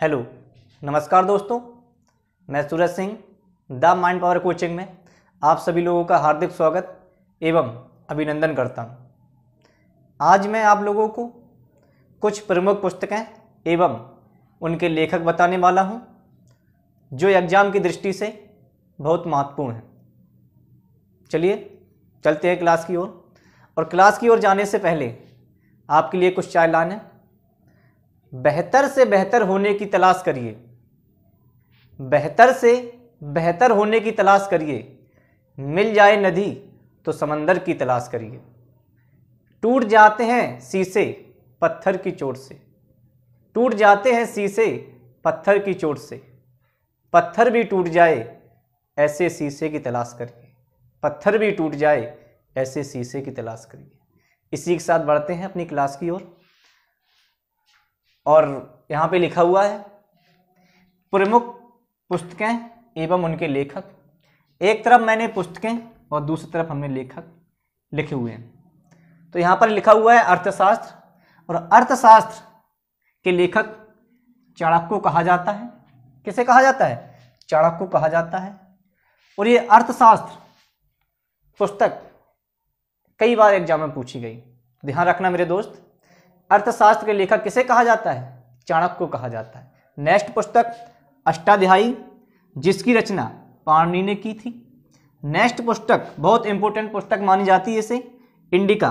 hello नमस्कार दोस्तों मैं Suraj Singh the mind power coaching में आप सभी लोगों का हार्दिक स्वागत एवं अभिनंदन करता हूँ आज मैं आप लोगों को कुछ प्रमुख पुस्तकें एवं उनके लेखक बताने वाला हूँ जो एग्ज़ाम की दृष्टि से बहुत महत्वपूर्ण है चलिए चलते हैं क्लास की ओर और, और क्लास की ओर जाने से पहले आपके लिए कुछ चाय लाने बेहतर से बेहतर होने की तलाश करिए बेहतर से बेहतर होने की तलाश करिए मिल जाए नदी तो समंदर की तलाश करिए टूट जाते हैं शीशे पत्थर की चोट से टूट जाते हैं शीशे पत्थर की चोट से पत्थर भी टूट जाए ऐसे शीशे की तलाश करिए पत्थर भी टूट जाए ऐसे शीशे की तलाश करिए इसी के साथ बढ़ते हैं अपनी क्लास की ओर और यहाँ पे लिखा हुआ है प्रमुख पुस्तकें एवं उनके लेखक एक तरफ मैंने पुस्तकें और दूसरी तरफ हमने लेखक लिखे हुए हैं तो यहाँ पर लिखा हुआ है अर्थशास्त्र और अर्थशास्त्र के लेखक चाणक्य को कहा जाता है किसे कहा जाता है चाणक्य को कहा जाता है और ये अर्थशास्त्र पुस्तक कई बार एग्जाम में पूछी गई ध्यान रखना मेरे दोस्त अर्थशास्त्र के लेखक किसे कहा जाता है चाणक्य को कहा जाता है नेक्स्ट पुस्तक अष्टाध्यायी जिसकी रचना पाणनी ने की थी नेक्स्ट पुस्तक बहुत इंपॉर्टेंट पुस्तक मानी जाती है इसे इंडिका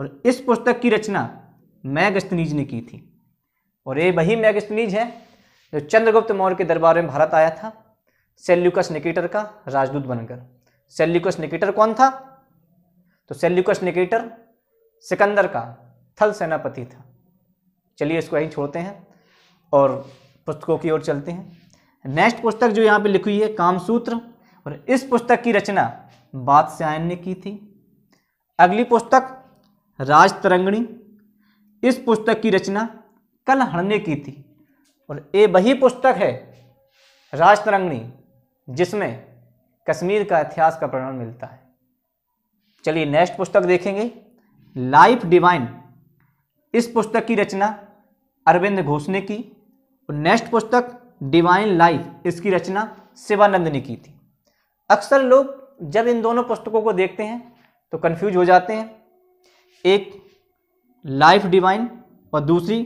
और इस पुस्तक की रचना मैगस्तनीज ने की थी और ये वही मैगस्तनीज है जो चंद्रगुप्त मौर्य के दरबार में भारत आया था सेल्युकस निकेटर का राजदूत बनकर सेल्युकस निकेटर कौन था तो सेल्युकस निकेटर सिकंदर का थल सेनापति था चलिए इसको यहीं छोड़ते हैं और पुस्तकों की ओर चलते हैं नेक्स्ट पुस्तक जो यहाँ पे लिखी हुई है कामसूत्र और इस पुस्तक की रचना बादशायन ने की थी अगली पुस्तक राजतरंगणी इस पुस्तक की रचना कलहण ने की थी और ये वही पुस्तक है राजतरंगणी जिसमें कश्मीर का इतिहास का प्रमाण मिलता है चलिए नेक्स्ट पुस्तक देखेंगे लाइफ डिवाइन इस पुस्तक की रचना अरविंद घोष ने की और नेक्स्ट पुस्तक डिवाइन लाइफ इसकी रचना शिवानंद ने की थी अक्सर लोग जब इन दोनों पुस्तकों को देखते हैं तो कन्फ्यूज हो जाते हैं एक लाइफ डिवाइन और दूसरी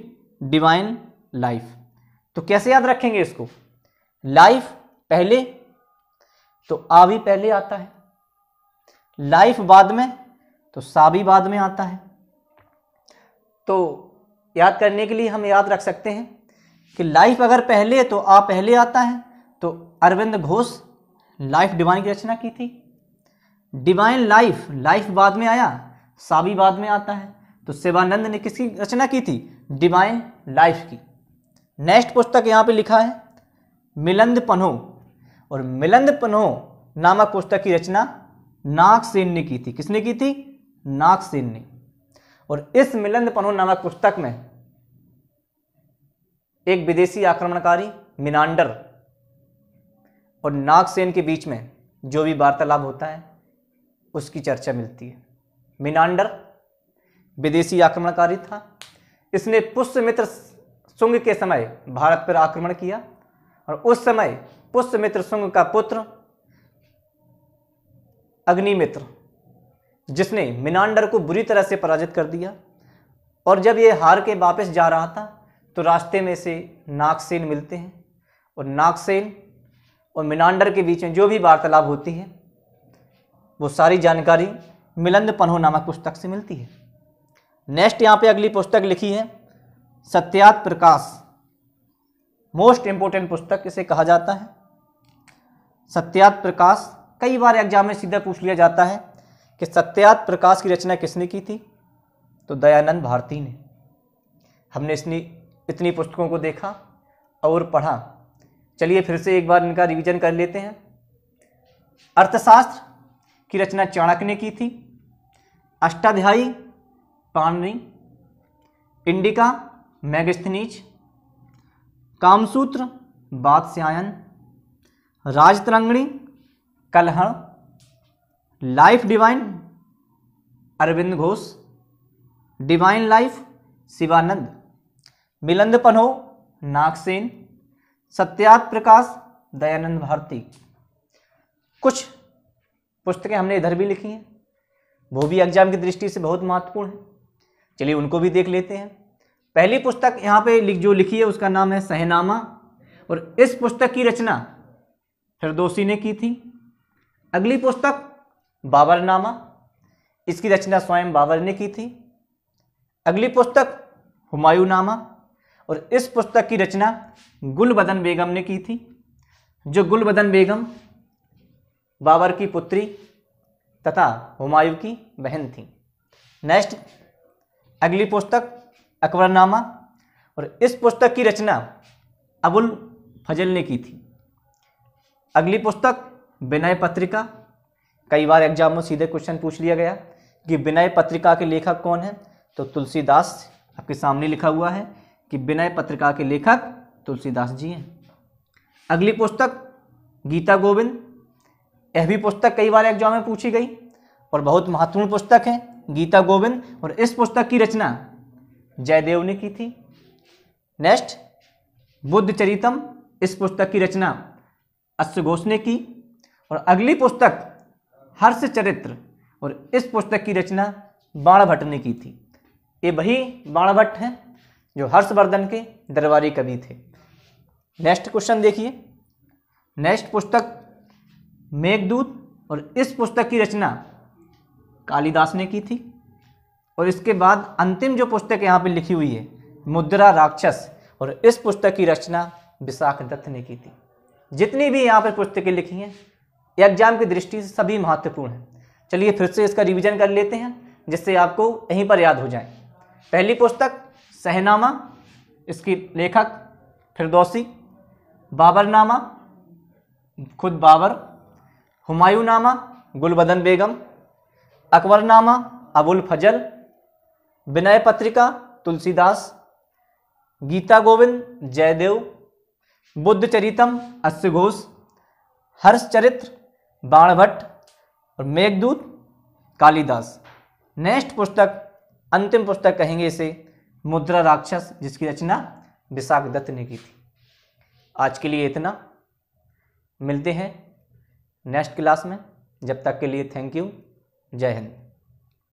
डिवाइन लाइफ तो कैसे याद रखेंगे इसको लाइफ पहले तो आ भी पहले आता है लाइफ बाद में तो सा भी बाद में आता है तो याद करने के लिए हम याद रख सकते हैं कि लाइफ अगर पहले तो आ पहले आता है तो अरविंद घोष लाइफ डिवाइन की रचना की थी डिवाइन लाइफ लाइफ बाद में आया साबी बाद में आता है तो शिवानंद ने किसकी रचना की थी डिवाइन लाइफ की नेक्स्ट पुस्तक यहाँ पे लिखा है मिलंद पन्हो और मिलंद पन्हो नामक पुस्तक की रचना नागसेन ने की थी किसने की थी नागसेन ने और इस मिलंद पनो नामक पुस्तक में एक विदेशी आक्रमणकारी मिनांडर और नागसेन के बीच में जो भी वार्तालाप होता है उसकी चर्चा मिलती है मिनांडर विदेशी आक्रमणकारी था इसने पुष्यमित्र सुंग के समय भारत पर आक्रमण किया और उस समय पुष्यमित्र सुंग का पुत्र अग्निमित्र जिसने मिनांडर को बुरी तरह से पराजित कर दिया और जब ये हार के वापस जा रहा था तो रास्ते में से नागसेन मिलते हैं और नागसेन और मिनांडर के बीच में जो भी वार्तालाप होती है वो सारी जानकारी मिलंद पन्हो नामक पुस्तक से मिलती है नेक्स्ट यहाँ पे अगली पुस्तक लिखी है सत्यात प्रकाश मोस्ट इम्पोर्टेंट पुस्तक इसे कहा जाता है सत्यात प्रकाश कई बार एग्जाम में सीधा पूछ लिया जाता है कि सत्यात प्रकाश की रचना किसने की थी तो दयानंद भारती ने हमने इसने इतनी पुस्तकों को देखा और पढ़ा चलिए फिर से एक बार इनका रिवीजन कर लेते हैं अर्थशास्त्र की रचना चाणक्य ने की थी Ashtadhyayi Panini Indica Megasthenes Kamasutra Vatsyayana Rajatarangini Kalhana Life Divine Aurobindo Ghosh Divine Life Shivananda Milinda Panho Nagasena Satyarth Prakash Dayanand Bharti कुछ पुस्तकें हमने इधर भी लिखी हैं वो भी एग्जाम की दृष्टि से बहुत महत्वपूर्ण है चलिए उनको भी देख लेते हैं पहली पुस्तक यहाँ पे लिख जो लिखी है उसका नाम है सहनामा और इस पुस्तक की रचना फिरदोसी ने की थी अगली पुस्तक बाबरनामा इसकी रचना स्वयं बाबर ने की थी अगली पुस्तक हुमायूं नामा और इस पुस्तक की रचना गुलबदन बेगम ने की थी जो गुलबदन बेगम बाबर की पुत्री तथा हुमायूं की बहन थी नेक्स्ट अगली पुस्तक अकबरनामा और इस पुस्तक की रचना अबुल फजल ने की थी अगली पुस्तक विनय पत्रिका कई बार एग्जाम में सीधे क्वेश्चन पूछ लिया गया कि विनय पत्रिका के लेखक कौन है तो तुलसीदास आपके सामने लिखा हुआ है कि विनय पत्रिका के लेखक तुलसीदास जी हैं अगली पुस्तक गीता गोविंद यह भी पुस्तक कई बार एग्जाम में पूछी गई और बहुत महत्वपूर्ण पुस्तक है गीता गोविंद और इस पुस्तक की रचना जयदेव ने की थी नेक्स्ट बुद्ध चरितम इस पुस्तक की रचना अश्वघोष ने की और अगली पुस्तक हर्ष चरित्र और इस पुस्तक की रचना बाण भट्ट ने की थी ये वही बाण भट्ट हैं जो हर्षवर्धन के दरबारी कवि थे नेक्स्ट क्वेश्चन देखिए नेक्स्ट पुस्तक मेघदूत और इस पुस्तक की रचना कालिदास ने की थी और इसके बाद अंतिम जो पुस्तक यहाँ पर लिखी हुई है मुद्रा राक्षस और इस पुस्तक की रचना विशाख दत्त ने की थी जितनी भी यहाँ पर पुस्तकें लिखी हैं एग्जाम की दृष्टि से सभी महत्वपूर्ण है चलिए फिर से इसका रिवीजन कर लेते हैं जिससे आपको यहीं पर याद हो जाए पहली पुस्तक सहनामा इसकी लेखक फिरदौसी बाबरनामा खुद बाबर हुमायूं नामा गुलबदन बेगम अकबरनामा अबुल फजल विनय पत्रिका तुलसीदास गीता गोविंद जयदेव बुद्ध चरितम अश्व घोष हर्ष चरित्र बाणभट्ट और मेघदूत कालिदास नेक्स्ट पुस्तक अंतिम पुस्तक कहेंगे इसे मुद्रा राक्षस जिसकी रचना विशाख दत्त ने की थी आज के लिए इतना मिलते हैं नेक्स्ट क्लास में जब तक के लिए थैंक यू जय हिंद